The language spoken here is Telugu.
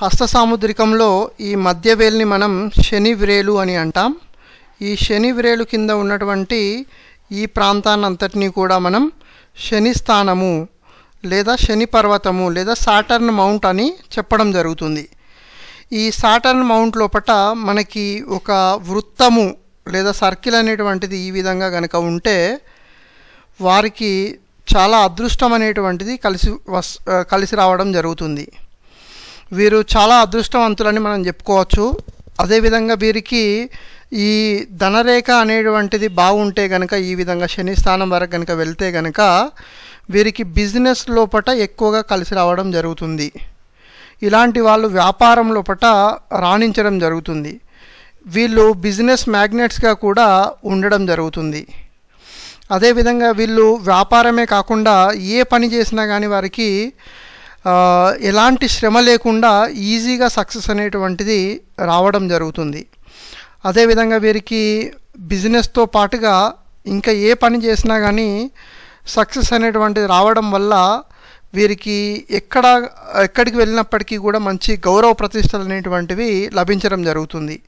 హస్త సాముద్రికంలో ఈ మధ్య మనం శని వ్రేలు అని అంటాం ఈ శని వ్రేలు కింద ఉన్నటువంటి ఈ ప్రాంతాన్నంతటినీ కూడా మనం శని స్థానము లేదా శని పర్వతము లేదా సాటర్న్ మౌంట్ అని చెప్పడం జరుగుతుంది ఈ సాటర్న్ మౌంట్ లోపట మనకి ఒక వృత్తము లేదా సర్కిల్ అనేటువంటిది ఈ విధంగా కనుక ఉంటే వారికి చాలా అదృష్టం అనేటువంటిది కలిసి వస్ కలిసి రావడం జరుగుతుంది వీరు చాలా అదృష్టవంతులని మనం చెప్పుకోవచ్చు అదేవిధంగా వీరికి ఈ ధనరేఖ అనేటువంటిది బాగుంటే కనుక ఈ విధంగా శని స్థానం వరకు కనుక వెళ్తే కనుక వీరికి బిజినెస్ లోపట ఎక్కువగా కలిసి రావడం జరుగుతుంది ఇలాంటి వాళ్ళు వ్యాపారం లోపట రాణించడం జరుగుతుంది వీళ్ళు బిజినెస్ మ్యాగ్నెట్స్గా కూడా ఉండడం జరుగుతుంది అదేవిధంగా వీళ్ళు వ్యాపారమే కాకుండా ఏ పని చేసినా కానీ వారికి ఎలాంటి శ్రమ లేకుండా ఈజీగా సక్సెస్ అనేటువంటిది రావడం జరుగుతుంది అదేవిధంగా వీరికి బిజినెస్తో పాటుగా ఇంకా ఏ పని చేసినా కానీ సక్సెస్ అనేటువంటిది రావడం వల్ల వీరికి ఎక్కడ ఎక్కడికి వెళ్ళినప్పటికీ కూడా మంచి గౌరవ ప్రతిష్టలు అనేటువంటివి లభించడం జరుగుతుంది